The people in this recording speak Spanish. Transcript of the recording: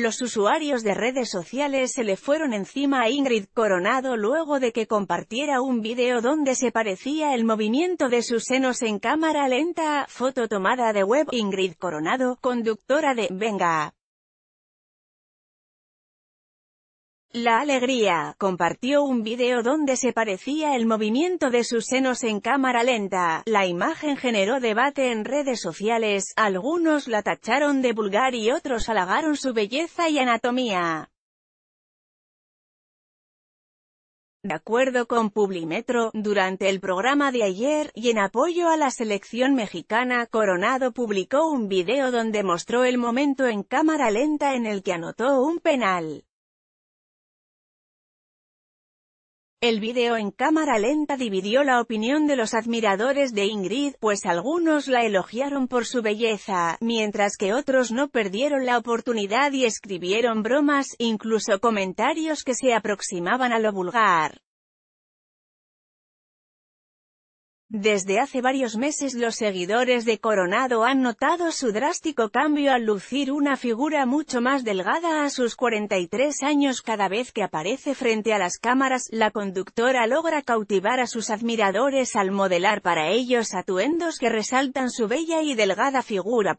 Los usuarios de redes sociales se le fueron encima a Ingrid Coronado luego de que compartiera un video donde se parecía el movimiento de sus senos en cámara lenta, foto tomada de web. Ingrid Coronado, conductora de Venga, La Alegría compartió un video donde se parecía el movimiento de sus senos en cámara lenta. La imagen generó debate en redes sociales, algunos la tacharon de vulgar y otros halagaron su belleza y anatomía. De acuerdo con Publimetro, durante el programa de ayer, y en apoyo a la selección mexicana, Coronado publicó un video donde mostró el momento en cámara lenta en el que anotó un penal. El video en cámara lenta dividió la opinión de los admiradores de Ingrid, pues algunos la elogiaron por su belleza, mientras que otros no perdieron la oportunidad y escribieron bromas, incluso comentarios que se aproximaban a lo vulgar. Desde hace varios meses los seguidores de Coronado han notado su drástico cambio al lucir una figura mucho más delgada a sus 43 años cada vez que aparece frente a las cámaras, la conductora logra cautivar a sus admiradores al modelar para ellos atuendos que resaltan su bella y delgada figura.